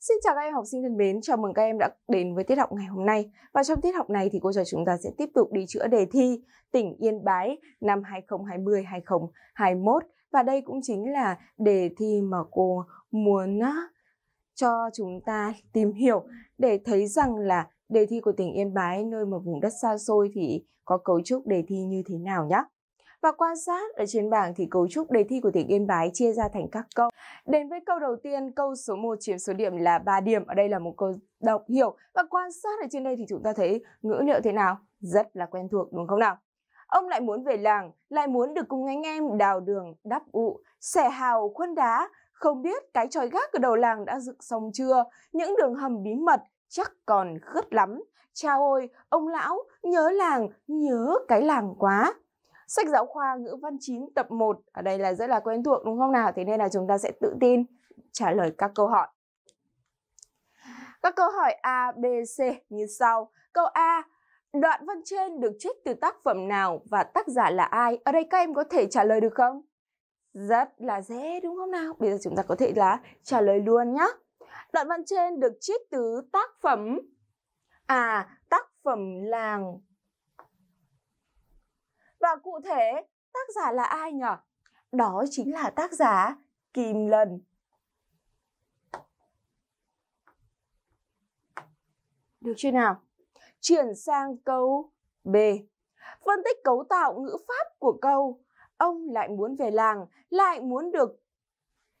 Xin chào các em học sinh thân mến, chào mừng các em đã đến với tiết học ngày hôm nay. Và trong tiết học này thì cô trò chúng ta sẽ tiếp tục đi chữa đề thi tỉnh Yên Bái năm 2020-2021 và đây cũng chính là đề thi mà cô muốn cho chúng ta tìm hiểu để thấy rằng là đề thi của tỉnh Yên Bái nơi mà vùng đất xa xôi thì có cấu trúc đề thi như thế nào nhé. Và quan sát ở trên bảng thì cấu trúc đề thi của tỉnh Yên Bái chia ra thành các câu. Đến với câu đầu tiên, câu số 1 chiếm số điểm là 3 điểm. Ở đây là một câu đọc hiểu và quan sát ở trên đây thì chúng ta thấy ngữ liệu thế nào? Rất là quen thuộc đúng không nào? Ông lại muốn về làng, lại muốn được cùng anh em đào đường, đắp ụ, xẻ hào, khuân đá. Không biết cái tròi gác ở đầu làng đã dựng xong chưa? Những đường hầm bí mật chắc còn khớt lắm. Chao ôi, ông lão, nhớ làng, nhớ cái làng quá. Sách giáo khoa ngữ văn 9 tập 1 ở đây là rất là quen thuộc đúng không nào? Thế nên là chúng ta sẽ tự tin trả lời các câu hỏi. Các câu hỏi A, B, C như sau. Câu A, đoạn văn trên được trích từ tác phẩm nào và tác giả là ai? Ở đây các em có thể trả lời được không? Rất là dễ đúng không nào? Bây giờ chúng ta có thể là trả lời luôn nhé. Đoạn văn trên được trích từ tác phẩm À, tác phẩm làng và cụ thể, tác giả là ai nhỉ? Đó chính là tác giả Kim Lân. Được chưa nào? Chuyển sang câu B. Phân tích cấu tạo ngữ pháp của câu Ông lại muốn về làng, lại muốn được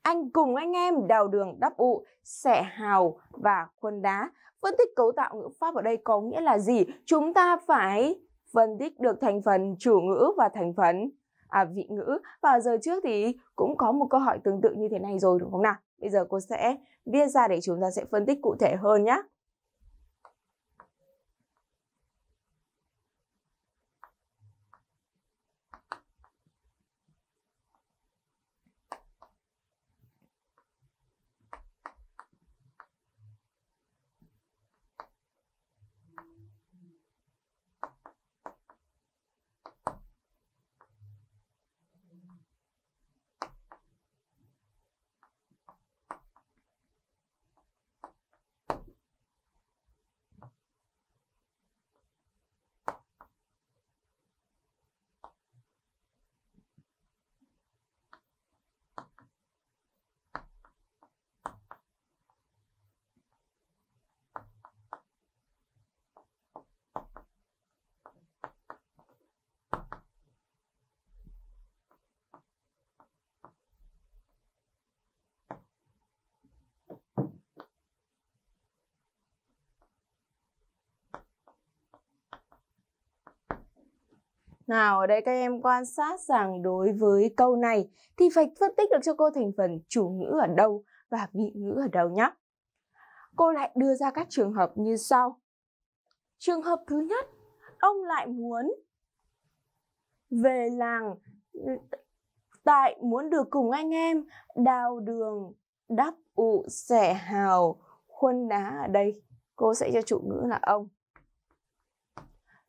anh cùng anh em đào đường đắp ụ, xẻ hào và khuôn đá. Phân tích cấu tạo ngữ pháp ở đây có nghĩa là gì? Chúng ta phải phân tích được thành phần chủ ngữ và thành phần à, vị ngữ. Và giờ trước thì cũng có một câu hỏi tương tự như thế này rồi đúng không nào? Bây giờ cô sẽ viết ra để chúng ta sẽ phân tích cụ thể hơn nhé. Nào ở đây các em quan sát rằng đối với câu này thì phải phân tích được cho cô thành phần chủ ngữ ở đâu và vị ngữ ở đâu nhé. Cô lại đưa ra các trường hợp như sau. Trường hợp thứ nhất, ông lại muốn về làng tại muốn được cùng anh em đào đường đắp ụ xẻ hào khuân đá ở đây cô sẽ cho chủ ngữ là ông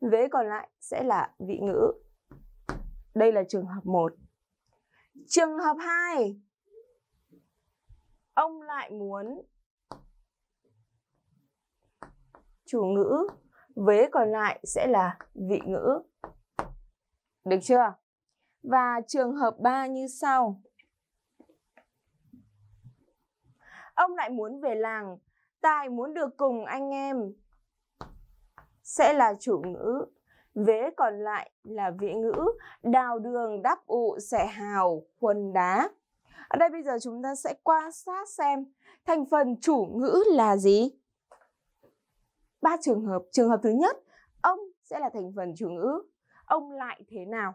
vế còn lại sẽ là vị ngữ. Đây là trường hợp 1. Trường hợp 2. Ông lại muốn chủ ngữ, vế còn lại sẽ là vị ngữ. Được chưa? Và trường hợp 3 như sau. Ông lại muốn về làng, Tài muốn được cùng anh em, sẽ là chủ ngữ. Vế còn lại là vị ngữ, đào đường đáp ụ sẽ hào quần đá. Ở đây bây giờ chúng ta sẽ quan sát xem thành phần chủ ngữ là gì. Ba trường hợp, trường hợp thứ nhất, ông sẽ là thành phần chủ ngữ. Ông lại thế nào?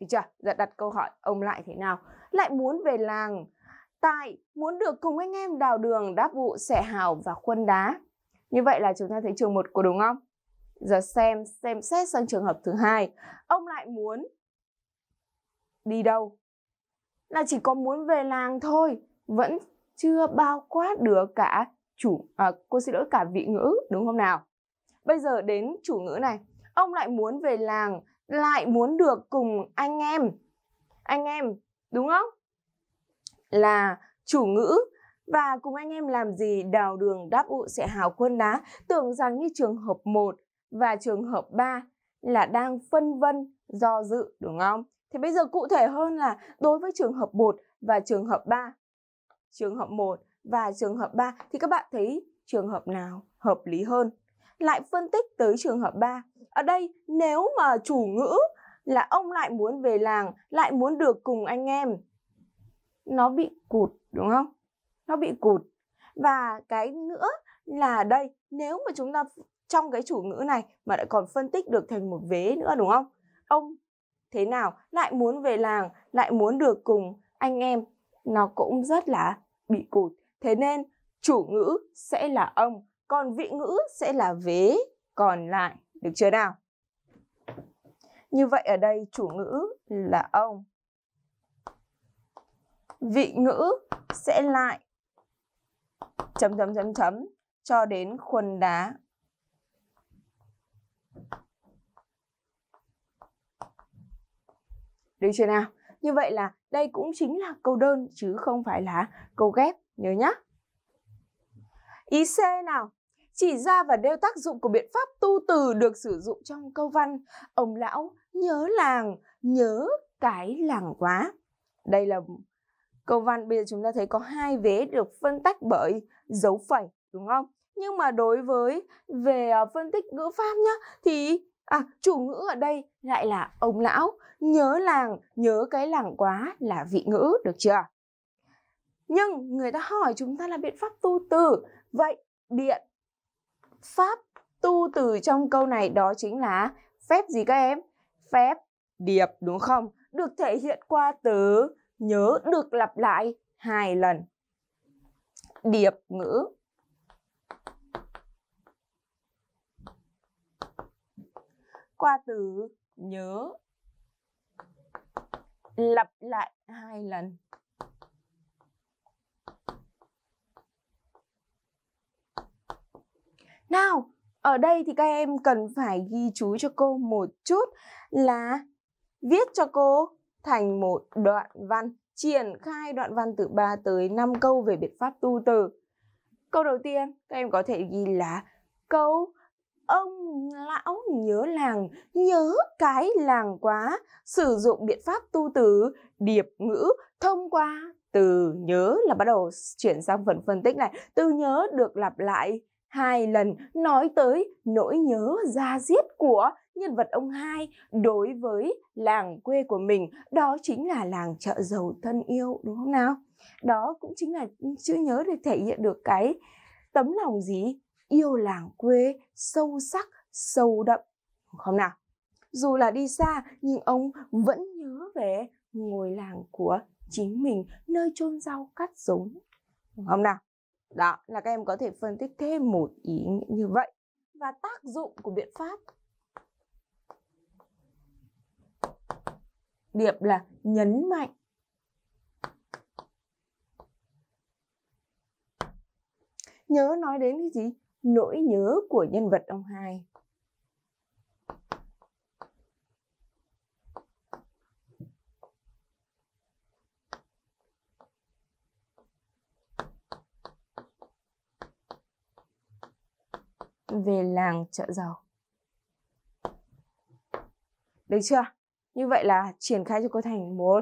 thì chưa? Giờ đặt câu hỏi ông lại thế nào? Lại muốn về làng. Tại muốn được cùng anh em đào đường, đáp vụ, xẻ hào và khuân đá. Như vậy là chúng ta thấy trường một của đúng không? Giờ xem, xem xét sang trường hợp thứ hai. Ông lại muốn đi đâu? Là chỉ có muốn về làng thôi, vẫn chưa bao quát được cả chủ à, cô xin lỗi cả vị ngữ đúng không nào? Bây giờ đến chủ ngữ này, ông lại muốn về làng, lại muốn được cùng anh em. Anh em, đúng không? Là chủ ngữ và cùng anh em làm gì đào đường đáp ụ sẽ hào quân đá tưởng rằng như trường hợp 1 và trường hợp 3 là đang phân vân do dự đúng không? Thì bây giờ cụ thể hơn là đối với trường hợp 1 và trường hợp 3. Trường hợp 1 và trường hợp 3 thì các bạn thấy trường hợp nào hợp lý hơn? Lại phân tích tới trường hợp 3. Ở đây nếu mà chủ ngữ là ông lại muốn về làng, lại muốn được cùng anh em. Nó bị cụt đúng không? Nó bị cụt. Và cái nữa là đây, nếu mà chúng ta trong cái chủ ngữ này mà lại còn phân tích được thành một vế nữa đúng không? Ông thế nào lại muốn về làng, lại muốn được cùng anh em, nó cũng rất là bị cụt. Thế nên chủ ngữ sẽ là ông, còn vị ngữ sẽ là vế còn lại, được chưa nào? Như vậy ở đây chủ ngữ là ông. Vị ngữ sẽ lại chấm chấm chấm chấm cho đến khuôn đá Được chưa nào? Như vậy là đây cũng chính là câu đơn chứ không phải là câu ghép, nhớ nhá. Ý C nào, chỉ ra và đeo tác dụng của biện pháp tu từ được sử dụng trong câu văn Ông lão nhớ làng, nhớ cái làng quá. Đây là câu văn bây giờ chúng ta thấy có hai vế được phân tách bởi dấu phẩy, đúng không? Nhưng mà đối với về ờ, phân tích ngữ pháp nhá thì À, chủ ngữ ở đây lại là ông lão, nhớ làng, nhớ cái làng quá là vị ngữ, được chưa? Nhưng người ta hỏi chúng ta là biện pháp tu từ, vậy biện pháp tu từ trong câu này đó chính là phép gì các em? Phép điệp đúng không? Được thể hiện qua từ nhớ được lặp lại hai lần. Điệp ngữ qua từ nhớ lặp lại hai lần nào ở đây thì các em cần phải ghi chú cho cô một chút là viết cho cô thành một đoạn văn triển khai đoạn văn từ 3 tới 5 câu về biện pháp tu từ câu đầu tiên các em có thể ghi là câu ông lão nhớ làng, nhớ cái làng quá, sử dụng biện pháp tu từ, điệp ngữ thông qua từ nhớ là bắt đầu chuyển sang phần phân tích này. Từ nhớ được lặp lại hai lần nói tới nỗi nhớ da diết của nhân vật ông hai đối với làng quê của mình đó chính là làng chợ giàu thân yêu đúng không nào đó cũng chính là chữ nhớ để thể hiện được cái tấm lòng gì yêu làng quê sâu sắc, sâu đậm, không nào? Dù là đi xa nhưng ông vẫn nhớ về ngôi làng của chính mình, nơi chôn rau cắt giống, không nào? Đó là các em có thể phân tích thêm một ý nghĩa như vậy và tác dụng của biện pháp. Điệp là nhấn mạnh. Nhớ nói đến cái gì? nỗi nhớ của nhân vật ông hai về làng chợ giàu được chưa như vậy là triển khai cho cô thành một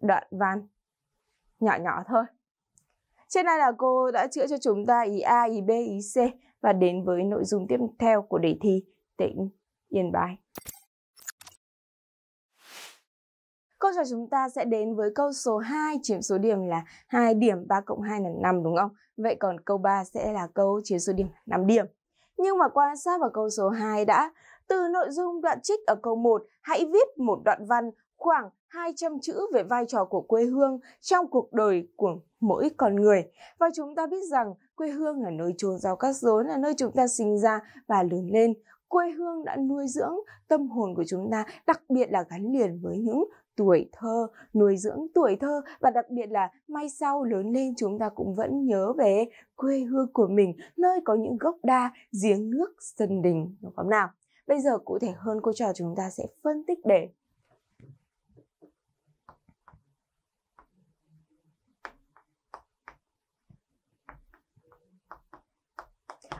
đoạn văn nhỏ nhỏ thôi trên đây là cô đã chữa cho chúng ta ý A, ý B, ý C và đến với nội dung tiếp theo của đề thi tỉnh Yên Bái. Câu trò chúng ta sẽ đến với câu số 2 chiếm số điểm là 2 điểm 3 cộng 2 là 5 đúng không? Vậy còn câu 3 sẽ là câu chiếm số điểm 5 điểm. Nhưng mà quan sát vào câu số 2 đã từ nội dung đoạn trích ở câu 1, hãy viết một đoạn văn khoảng 200 chữ về vai trò của quê hương trong cuộc đời của mỗi con người. Và chúng ta biết rằng quê hương là nơi chôn rau các rốn, là nơi chúng ta sinh ra và lớn lên. Quê hương đã nuôi dưỡng tâm hồn của chúng ta, đặc biệt là gắn liền với những tuổi thơ, nuôi dưỡng tuổi thơ và đặc biệt là mai sau lớn lên chúng ta cũng vẫn nhớ về quê hương của mình, nơi có những gốc đa, giếng nước, sân đình, đúng không nào? Bây giờ cụ thể hơn cô trò chúng ta sẽ phân tích để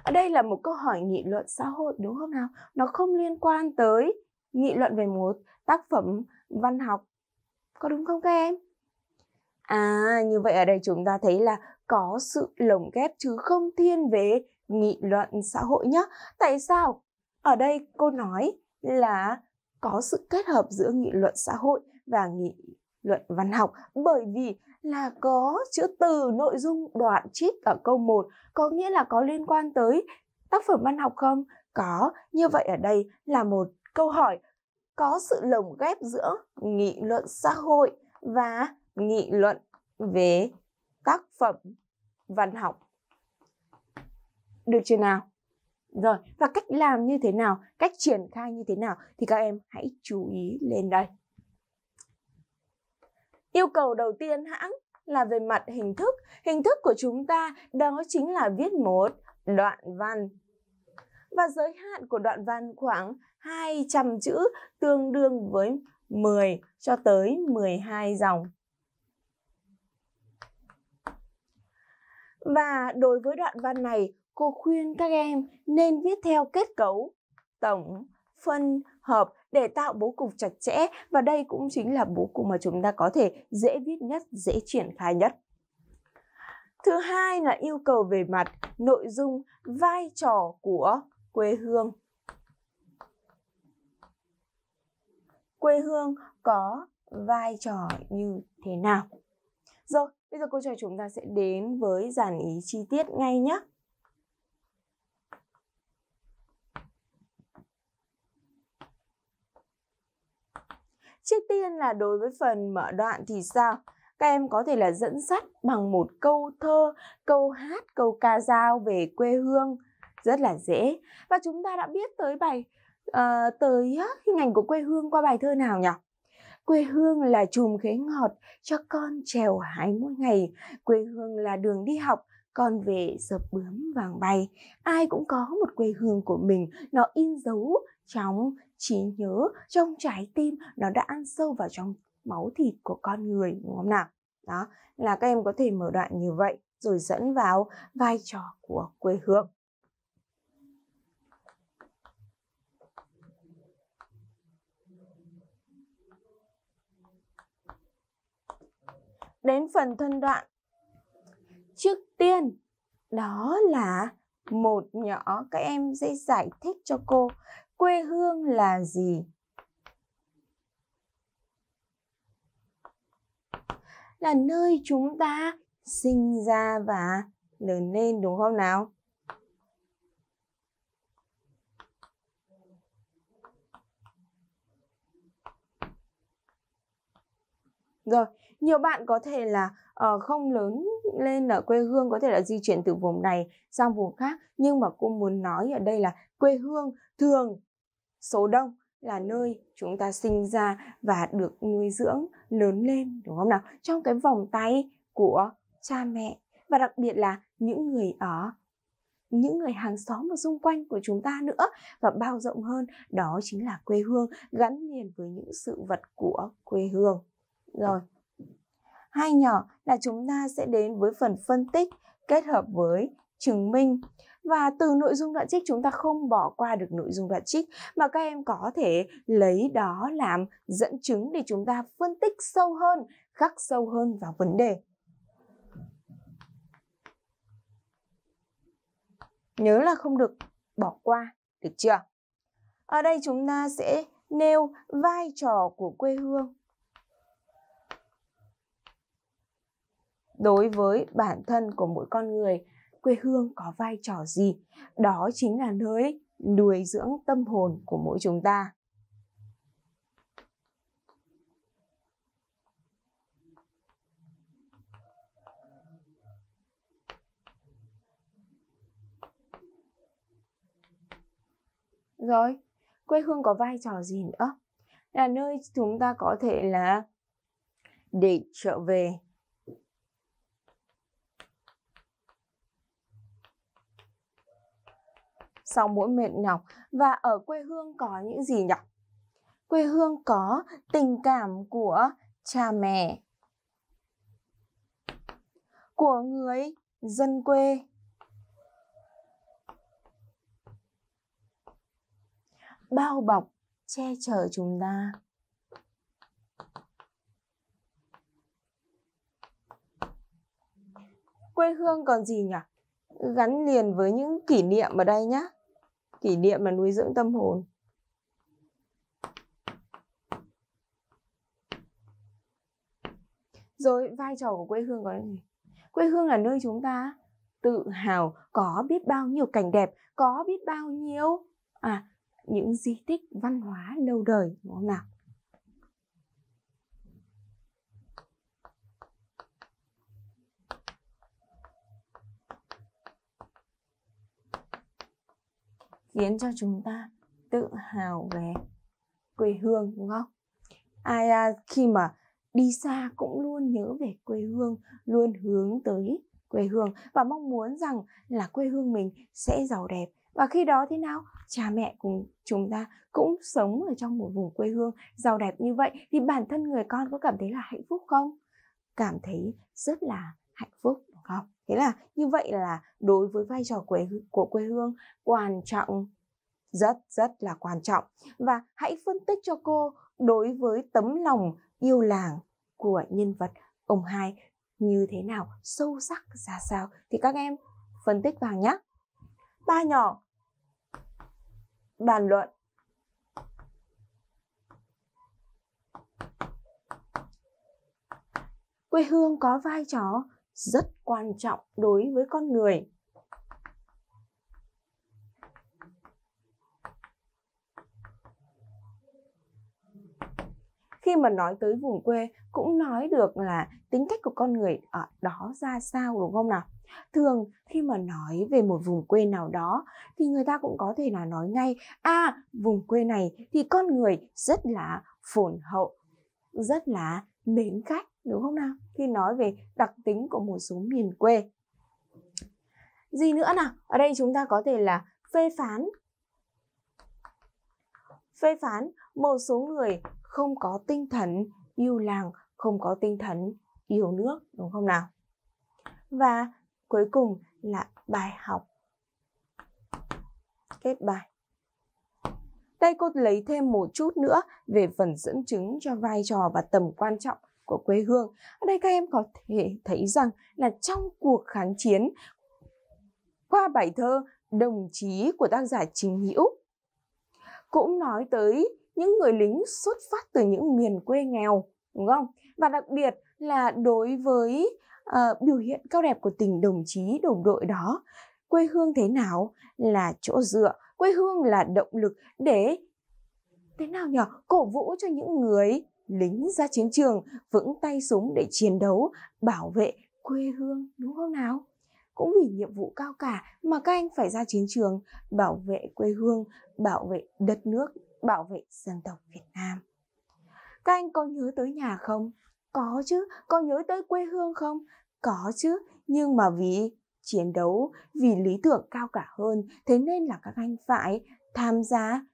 Ở đây là một câu hỏi nghị luận xã hội đúng không nào? Nó không liên quan tới nghị luận về một tác phẩm văn học. Có đúng không các em? À, như vậy ở đây chúng ta thấy là có sự lồng ghép chứ không thiên về nghị luận xã hội nhé. Tại sao? Ở đây cô nói là có sự kết hợp giữa nghị luận xã hội và nghị luận văn học bởi vì là có chữ từ nội dung đoạn trích ở câu 1 có nghĩa là có liên quan tới tác phẩm văn học không? Có, như vậy ở đây là một câu hỏi có sự lồng ghép giữa nghị luận xã hội và nghị luận về tác phẩm văn học. Được chưa nào? Rồi, và cách làm như thế nào, cách triển khai như thế nào thì các em hãy chú ý lên đây. Yêu cầu đầu tiên hãng là về mặt hình thức. Hình thức của chúng ta đó chính là viết một đoạn văn. Và giới hạn của đoạn văn khoảng 200 chữ tương đương với 10 cho tới 12 dòng. Và đối với đoạn văn này, cô khuyên các em nên viết theo kết cấu tổng, phân, hợp để tạo bố cục chặt chẽ và đây cũng chính là bố cục mà chúng ta có thể dễ viết nhất, dễ triển khai nhất. Thứ hai là yêu cầu về mặt nội dung, vai trò của quê hương. Quê hương có vai trò như thế nào? Rồi, bây giờ cô trò chúng ta sẽ đến với giản ý chi tiết ngay nhé. Trước tiên là đối với phần mở đoạn thì sao? Các em có thể là dẫn dắt bằng một câu thơ, câu hát, câu ca dao về quê hương rất là dễ. Và chúng ta đã biết tới bài uh, tới hình ảnh của quê hương qua bài thơ nào nhỉ? Quê hương là chùm khế ngọt cho con trèo hái mỗi ngày. Quê hương là đường đi học con về dập bướm vàng bay ai cũng có một quê hương của mình nó in dấu trong trí nhớ trong trái tim nó đã ăn sâu vào trong máu thịt của con người đúng không nào đó là các em có thể mở đoạn như vậy rồi dẫn vào vai trò của quê hương đến phần thân đoạn trước tiên đó là một nhỏ các em sẽ giải thích cho cô quê hương là gì là nơi chúng ta sinh ra và lớn lên đúng không nào rồi nhiều bạn có thể là uh, không lớn lên ở quê hương có thể là di chuyển từ vùng này sang vùng khác nhưng mà cô muốn nói ở đây là quê hương thường số đông là nơi chúng ta sinh ra và được nuôi dưỡng lớn lên đúng không nào trong cái vòng tay của cha mẹ và đặc biệt là những người ở những người hàng xóm và xung quanh của chúng ta nữa và bao rộng hơn đó chính là quê hương gắn liền với những sự vật của quê hương rồi hai nhỏ là chúng ta sẽ đến với phần phân tích kết hợp với chứng minh và từ nội dung đoạn trích chúng ta không bỏ qua được nội dung đoạn trích mà các em có thể lấy đó làm dẫn chứng để chúng ta phân tích sâu hơn, khắc sâu hơn vào vấn đề. Nhớ là không được bỏ qua, được chưa? Ở đây chúng ta sẽ nêu vai trò của quê hương đối với bản thân của mỗi con người quê hương có vai trò gì đó chính là nơi nuôi dưỡng tâm hồn của mỗi chúng ta rồi quê hương có vai trò gì nữa là nơi chúng ta có thể là để trở về sau mỗi mệt nhọc và ở quê hương có những gì nhỉ? Quê hương có tình cảm của cha mẹ, của người dân quê. bao bọc che chở chúng ta quê hương còn gì nhỉ gắn liền với những kỷ niệm ở đây nhé kỷ niệm là nuôi dưỡng tâm hồn rồi vai trò của quê hương có gì? quê hương là nơi chúng ta tự hào có biết bao nhiêu cảnh đẹp có biết bao nhiêu à những di tích văn hóa lâu đời đúng không nào khiến cho chúng ta tự hào về quê hương đúng không ai à, khi mà đi xa cũng luôn nhớ về quê hương luôn hướng tới quê hương và mong muốn rằng là quê hương mình sẽ giàu đẹp và khi đó thế nào cha mẹ cùng chúng ta cũng sống ở trong một vùng quê hương giàu đẹp như vậy thì bản thân người con có cảm thấy là hạnh phúc không cảm thấy rất là hạnh phúc đúng không thế là như vậy là đối với vai trò quê, của quê hương quan trọng rất rất là quan trọng và hãy phân tích cho cô đối với tấm lòng yêu làng của nhân vật ông hai như thế nào sâu sắc ra sao thì các em phân tích vào nhé ba nhỏ bàn luận quê hương có vai trò rất quan trọng đối với con người khi mà nói tới vùng quê cũng nói được là tính cách của con người ở đó ra sao đúng không nào thường khi mà nói về một vùng quê nào đó thì người ta cũng có thể là nói ngay à vùng quê này thì con người rất là phồn hậu rất là mến khách đúng không nào khi nói về đặc tính của một số miền quê gì nữa nào ở đây chúng ta có thể là phê phán phê phán một số người không có tinh thần yêu làng không có tinh thần yêu nước đúng không nào và cuối cùng là bài học kết bài đây cô lấy thêm một chút nữa về phần dẫn chứng cho vai trò và tầm quan trọng của quê hương. Ở đây các em có thể thấy rằng là trong cuộc kháng chiến, qua bài thơ Đồng chí của tác giả Trình Hữu cũng nói tới những người lính xuất phát từ những miền quê nghèo, đúng không? Và đặc biệt là đối với uh, biểu hiện cao đẹp của tình đồng chí đồng đội đó, quê hương thế nào là chỗ dựa quê hương là động lực để thế nào nhỉ cổ vũ cho những người lính ra chiến trường vững tay súng để chiến đấu bảo vệ quê hương đúng không nào cũng vì nhiệm vụ cao cả mà các anh phải ra chiến trường bảo vệ quê hương bảo vệ đất nước bảo vệ dân tộc việt nam các anh có nhớ tới nhà không có chứ có nhớ tới quê hương không có chứ nhưng mà vì chiến đấu vì lý tưởng cao cả hơn, thế nên là các anh phải tham gia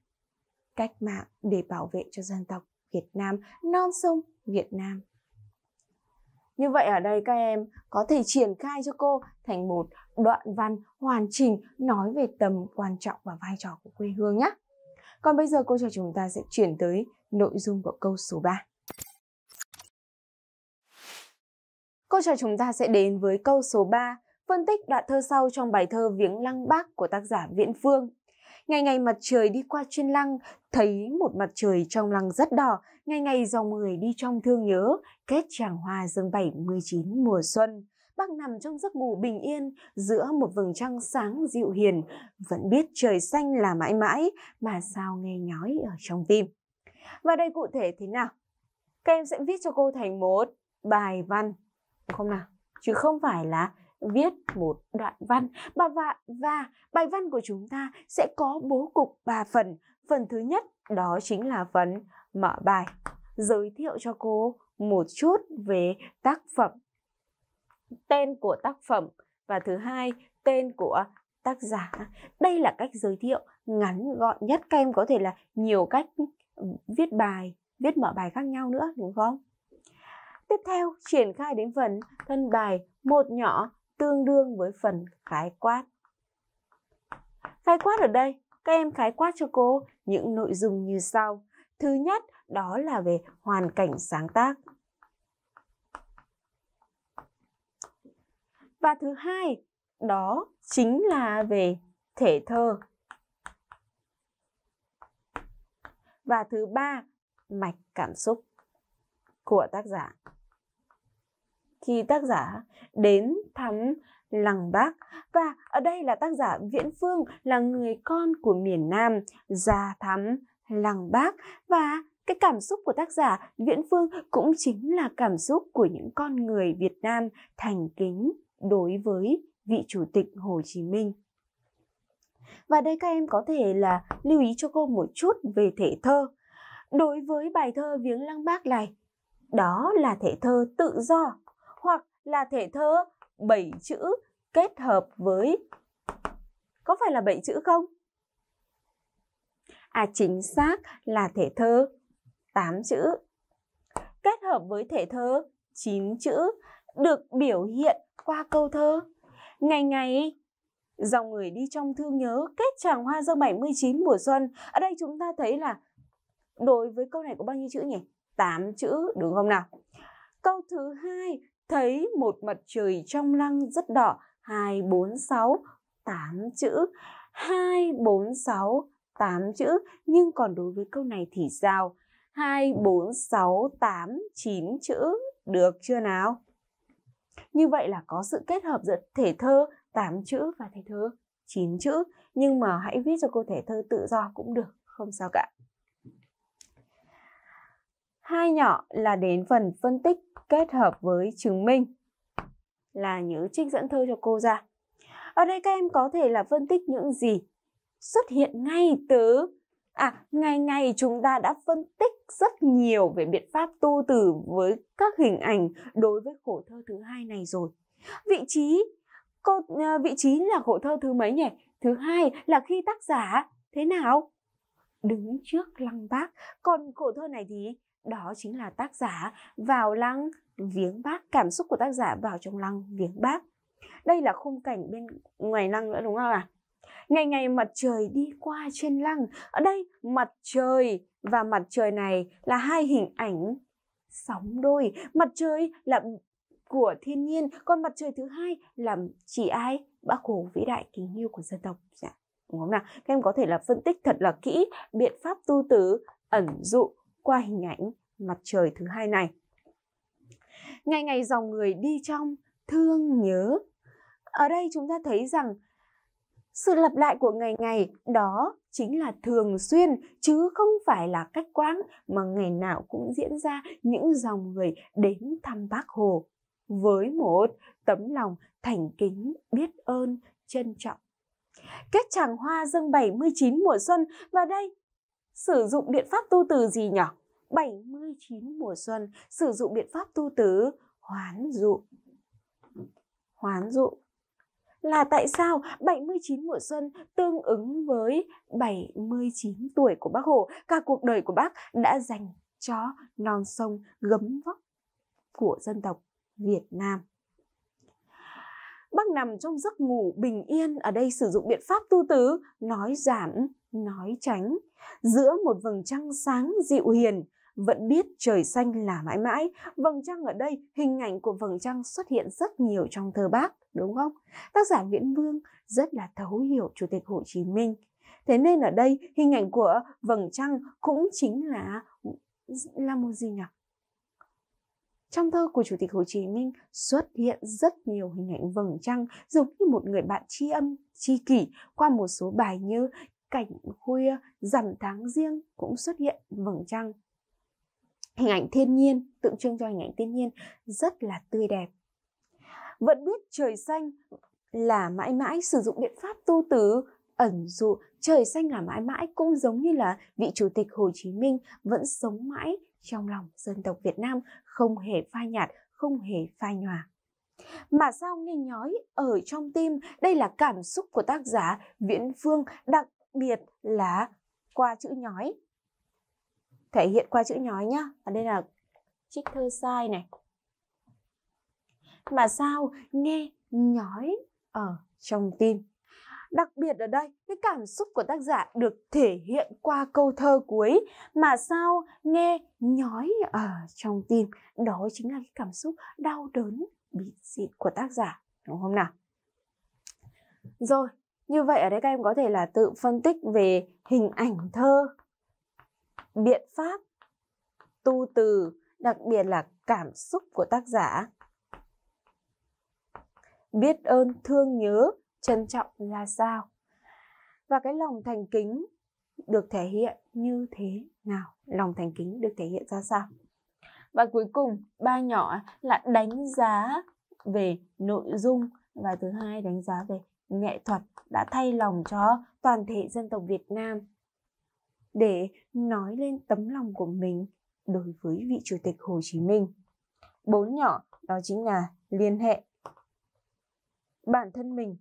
cách mạng để bảo vệ cho dân tộc Việt Nam, non sông Việt Nam. Như vậy ở đây các em có thể triển khai cho cô thành một đoạn văn hoàn chỉnh nói về tầm quan trọng và vai trò của quê hương nhé. Còn bây giờ cô cho chúng ta sẽ chuyển tới nội dung của câu số 3. Cô trò chúng ta sẽ đến với câu số 3 phân tích đoạn thơ sau trong bài thơ Viếng Lăng Bác của tác giả Viễn Phương. Ngày ngày mặt trời đi qua chuyên lăng, thấy một mặt trời trong lăng rất đỏ, ngày ngày dòng người đi trong thương nhớ, kết tràng hoa dương bảy chín mùa xuân. Bác nằm trong giấc ngủ bình yên, giữa một vầng trăng sáng dịu hiền, vẫn biết trời xanh là mãi mãi, mà sao nghe nhói ở trong tim. Và đây cụ thể thế nào? Các em sẽ viết cho cô thành một bài văn, không nào? Chứ không phải là viết một đoạn văn và, và, và bài văn của chúng ta sẽ có bố cục 3 phần. Phần thứ nhất đó chính là phần mở bài, giới thiệu cho cô một chút về tác phẩm, tên của tác phẩm và thứ hai tên của tác giả. Đây là cách giới thiệu ngắn gọn nhất. Các em có thể là nhiều cách viết bài, viết mở bài khác nhau nữa đúng không? Tiếp theo, triển khai đến phần thân bài một nhỏ tương đương với phần khái quát. Khái quát ở đây, các em khái quát cho cô những nội dung như sau. Thứ nhất, đó là về hoàn cảnh sáng tác. Và thứ hai, đó chính là về thể thơ. Và thứ ba, mạch cảm xúc của tác giả khi tác giả đến thăm làng Bác và ở đây là tác giả Viễn Phương là người con của miền Nam ra thăm làng Bác và cái cảm xúc của tác giả Viễn Phương cũng chính là cảm xúc của những con người Việt Nam thành kính đối với vị chủ tịch Hồ Chí Minh. Và đây các em có thể là lưu ý cho cô một chút về thể thơ. Đối với bài thơ Viếng Lăng Bác này, đó là thể thơ tự do là thể thơ 7 chữ kết hợp với có phải là 7 chữ không? À chính xác là thể thơ 8 chữ kết hợp với thể thơ 9 chữ được biểu hiện qua câu thơ. Ngày ngày dòng người đi trong thương nhớ kết tràng hoa dâng 79 mùa xuân. Ở đây chúng ta thấy là đối với câu này có bao nhiêu chữ nhỉ? 8 chữ đúng không nào? Câu thứ hai thấy một mặt trời trong lăng rất đỏ 246 8 chữ 246 8 chữ nhưng còn đối với câu này thì sao? 2468 9 chữ được chưa nào? Như vậy là có sự kết hợp giữa thể thơ 8 chữ và thể thơ 9 chữ nhưng mà hãy viết cho cô thể thơ tự do cũng được, không sao cả hai nhỏ là đến phần phân tích kết hợp với chứng minh là nhớ trích dẫn thơ cho cô ra ở đây các em có thể là phân tích những gì xuất hiện ngay từ à ngày ngày chúng ta đã phân tích rất nhiều về biện pháp tu từ với các hình ảnh đối với khổ thơ thứ hai này rồi vị trí cô à, vị trí là khổ thơ thứ mấy nhỉ thứ hai là khi tác giả thế nào đứng trước lăng bác còn khổ thơ này thì đó chính là tác giả vào lăng viếng bác cảm xúc của tác giả vào trong lăng viếng bác đây là khung cảnh bên ngoài lăng nữa đúng không ạ à? ngày ngày mặt trời đi qua trên lăng ở đây mặt trời và mặt trời này là hai hình ảnh sóng đôi mặt trời là của thiên nhiên còn mặt trời thứ hai là chỉ ai bác hồ vĩ đại kính yêu của dân tộc dạ đúng không nào các em có thể là phân tích thật là kỹ biện pháp tu tử ẩn dụ qua hình ảnh mặt trời thứ hai này. Ngày ngày dòng người đi trong thương nhớ. Ở đây chúng ta thấy rằng sự lặp lại của ngày ngày đó chính là thường xuyên chứ không phải là cách quãng mà ngày nào cũng diễn ra những dòng người đến thăm bác Hồ với một tấm lòng thành kính, biết ơn, trân trọng. Kết tràng hoa dâng 79 mùa xuân và đây Sử dụng biện pháp tu từ gì nhỉ? 79 mùa xuân sử dụng biện pháp tu từ hoán dụ. Hoán dụ là tại sao 79 mùa xuân tương ứng với 79 tuổi của bác Hồ, cả cuộc đời của bác đã dành cho non sông gấm vóc của dân tộc Việt Nam. Bác nằm trong giấc ngủ bình yên ở đây sử dụng biện pháp tu tứ nói giảm nói tránh giữa một vầng trăng sáng dịu hiền vẫn biết trời xanh là mãi mãi vầng trăng ở đây hình ảnh của vầng trăng xuất hiện rất nhiều trong thơ bác đúng không tác giả nguyễn vương rất là thấu hiểu chủ tịch hồ chí minh thế nên ở đây hình ảnh của vầng trăng cũng chính là là một gì nhỉ trong thơ của Chủ tịch Hồ Chí Minh xuất hiện rất nhiều hình ảnh vầng trăng giống như một người bạn tri âm, tri kỷ qua một số bài như cảnh khuya rằm tháng riêng cũng xuất hiện vầng trăng hình ảnh thiên nhiên tượng trưng cho hình ảnh thiên nhiên rất là tươi đẹp vẫn biết trời xanh là mãi mãi sử dụng biện pháp tu tứ ẩn dụ trời xanh là mãi mãi cũng giống như là vị chủ tịch Hồ Chí Minh vẫn sống mãi trong lòng dân tộc Việt Nam không hề phai nhạt, không hề phai nhòa. Mà sao nghe nhói ở trong tim, đây là cảm xúc của tác giả Viễn Phương đặc biệt là qua chữ nhói thể hiện qua chữ nhói nhá và đây là trích thơ sai này mà sao nghe nhói ở trong tim đặc biệt ở đây cái cảm xúc của tác giả được thể hiện qua câu thơ cuối mà sao nghe nhói ở trong tim đó chính là cái cảm xúc đau đớn bị dị của tác giả đúng không nào rồi như vậy ở đây các em có thể là tự phân tích về hình ảnh thơ, biện pháp, tu từ, đặc biệt là cảm xúc của tác giả. Biết ơn, thương nhớ, trân trọng là sao? Và cái lòng thành kính được thể hiện như thế nào? Lòng thành kính được thể hiện ra sao? Và cuối cùng, ba nhỏ là đánh giá về nội dung và thứ hai đánh giá về nghệ thuật đã thay lòng cho toàn thể dân tộc Việt Nam. Để nói lên tấm lòng của mình đối với vị Chủ tịch Hồ Chí Minh. Bốn nhỏ đó chính là liên hệ. Bản thân mình.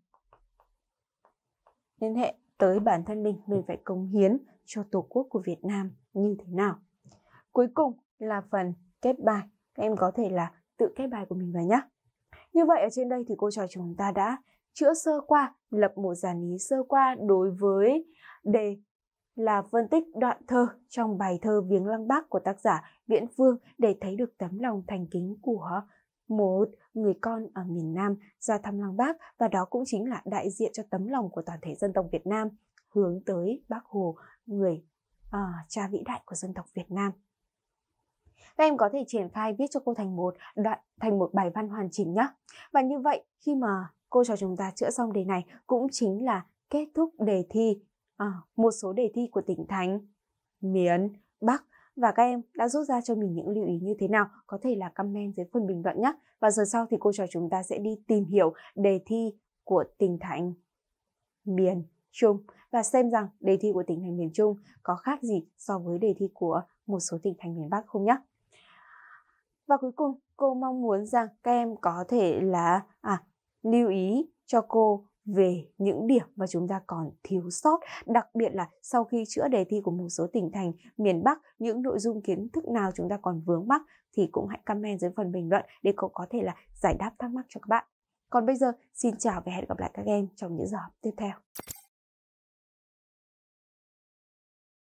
Liên hệ tới bản thân mình, mình phải cống hiến cho Tổ quốc của Việt Nam như thế nào. Cuối cùng là phần kết bài. Các em có thể là tự kết bài của mình vào nhé. Như vậy ở trên đây thì cô trò chúng ta đã chữa sơ qua, lập một giản lý sơ qua đối với đề là phân tích đoạn thơ trong bài thơ Viếng Lăng Bác của tác giả Viễn Phương để thấy được tấm lòng thành kính của một người con ở miền Nam ra thăm Lăng Bác và đó cũng chính là đại diện cho tấm lòng của toàn thể dân tộc Việt Nam hướng tới Bác Hồ, người à, cha vĩ đại của dân tộc Việt Nam. Các em có thể triển khai viết cho cô thành một đoạn thành một bài văn hoàn chỉnh nhé. Và như vậy khi mà cô trò chúng ta chữa xong đề này cũng chính là kết thúc đề thi à, một số đề thi của tỉnh Thành, Miền, Bắc và các em đã rút ra cho mình những lưu ý như thế nào có thể là comment dưới phần bình luận nhé. Và giờ sau thì cô trò chúng ta sẽ đi tìm hiểu đề thi của tỉnh Thành, Miền, Trung và xem rằng đề thi của tỉnh thành miền Trung có khác gì so với đề thi của một số tỉnh thành miền Bắc không nhé. Và cuối cùng, cô mong muốn rằng các em có thể là à, lưu ý cho cô về những điểm mà chúng ta còn thiếu sót, đặc biệt là sau khi chữa đề thi của một số tỉnh thành miền Bắc, những nội dung kiến thức nào chúng ta còn vướng mắc thì cũng hãy comment dưới phần bình luận để cô có thể là giải đáp thắc mắc cho các bạn. Còn bây giờ, xin chào và hẹn gặp lại các em trong những giờ tiếp theo.